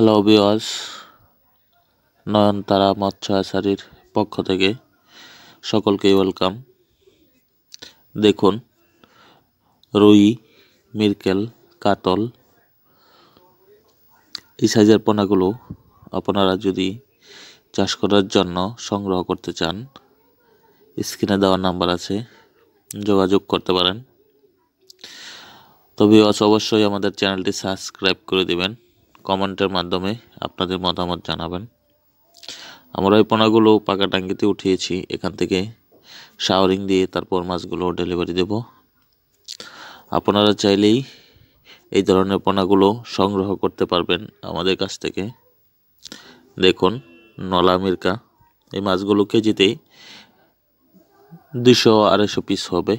hello বিওয়াস নয়নতারা মৎস্য আচারির পক্ষ থেকে সকলকে ওয়েলকাম দেখুন রুই মিরকেল কাতল এই সাইজের পোনাগুলো আপনারা যদি চাষ করার জন্য সংগ্রহ করতে চান স্ক্রিনে দেওয়ার নাম্বার আছে যোগাযোগ করতে পারেন তবে অবশ্যই আমাদের চ্যানেলটি সাবস্ক্রাইব করে দেবেন কমেন্টের মাধ্যমে আপনাদের মতামত জানাবেন আমরা এই পোনাগুলো পাকা টাঙ্গিতে উঠিয়েছি এখান থেকে শাওয়ারিং দিয়ে তারপর মাছগুলো ডেলিভারি দেব আপনারা চাইলেই এই ধরনের পোনাগুলো সংগ্রহ করতে পারবেন আমাদের কাছ থেকে দেখুন নলা মির্কা এই মাছগুলো কেজিতেই দুশো আড়াইশো পিস হবে